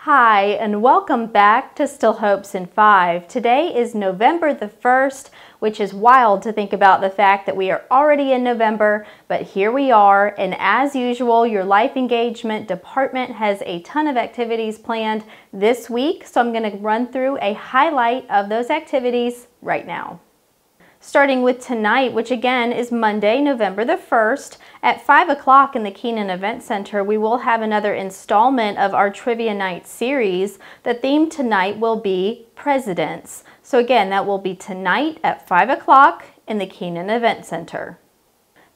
Hi, and welcome back to Still Hopes in 5. Today is November the 1st, which is wild to think about the fact that we are already in November, but here we are, and as usual, your life engagement department has a ton of activities planned this week, so I'm going to run through a highlight of those activities right now starting with tonight, which again is Monday, November the 1st. At 5 o'clock in the Keenan Event Center, we will have another installment of our Trivia Night series. The theme tonight will be Presidents. So again, that will be tonight at 5 o'clock in the Keenan Event Center.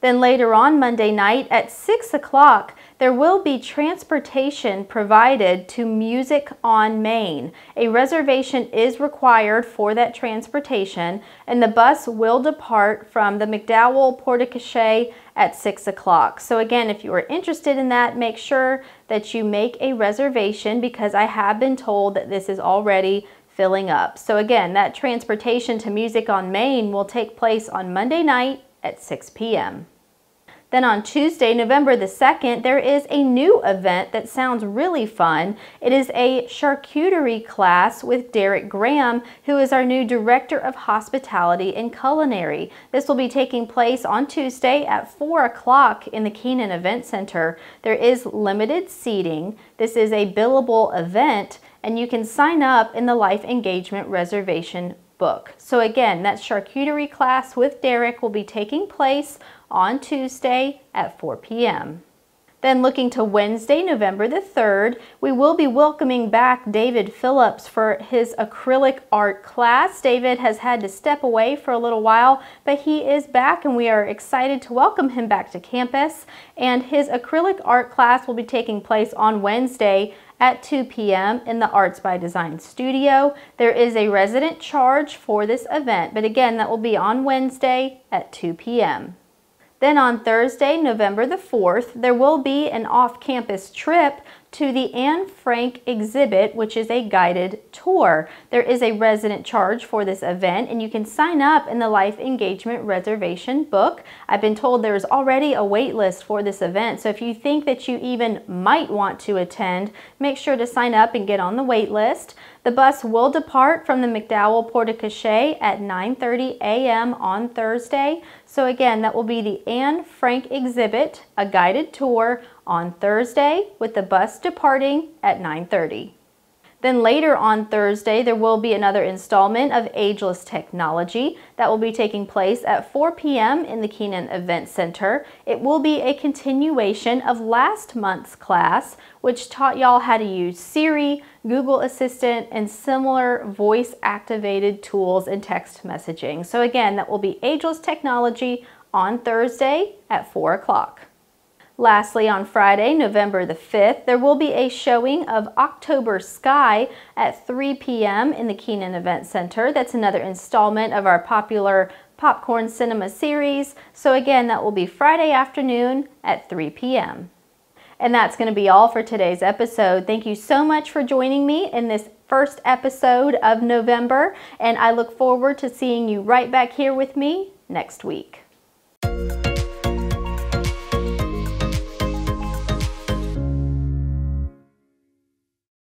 Then later on Monday night at 6 o'clock, there will be transportation provided to Music on Main. A reservation is required for that transportation, and the bus will depart from the McDowell Porta Cachet at 6 o'clock. So again, if you are interested in that, make sure that you make a reservation because I have been told that this is already filling up. So again, that transportation to Music on Main will take place on Monday night at 6 p.m. Then on Tuesday, November the 2nd, there is a new event that sounds really fun. It is a charcuterie class with Derek Graham, who is our new Director of Hospitality and Culinary. This will be taking place on Tuesday at 4 o'clock in the Keenan Event Center. There is limited seating. This is a billable event, and you can sign up in the Life Engagement Reservation book. So again, that charcuterie class with Derek will be taking place on Tuesday at 4 p.m. Then looking to Wednesday, November the 3rd, we will be welcoming back David Phillips for his acrylic art class. David has had to step away for a little while, but he is back and we are excited to welcome him back to campus. And his acrylic art class will be taking place on Wednesday at 2 p.m. in the Arts by Design studio. There is a resident charge for this event, but again, that will be on Wednesday at 2 p.m. Then on Thursday, November the 4th, there will be an off-campus trip to the Anne Frank exhibit, which is a guided tour. There is a resident charge for this event, and you can sign up in the Life Engagement Reservation book. I've been told there is already a wait list for this event, so if you think that you even might want to attend, make sure to sign up and get on the wait list. The bus will depart from the McDowell Porta Cachet at 9.30 a.m. on Thursday. So again, that will be the Anne Frank exhibit, a guided tour on Thursday with the bus departing at 9.30. Then later on Thursday, there will be another installment of Ageless Technology that will be taking place at 4 p.m. in the Keenan Event Center. It will be a continuation of last month's class, which taught y'all how to use Siri, Google Assistant, and similar voice-activated tools and text messaging. So again, that will be Ageless Technology on Thursday at 4 o'clock. Lastly, on Friday, November the 5th, there will be a showing of October Sky at 3 p.m. in the Keenan Event Center. That's another installment of our popular Popcorn Cinema series. So again, that will be Friday afternoon at 3 p.m. And that's going to be all for today's episode. Thank you so much for joining me in this first episode of November, and I look forward to seeing you right back here with me next week.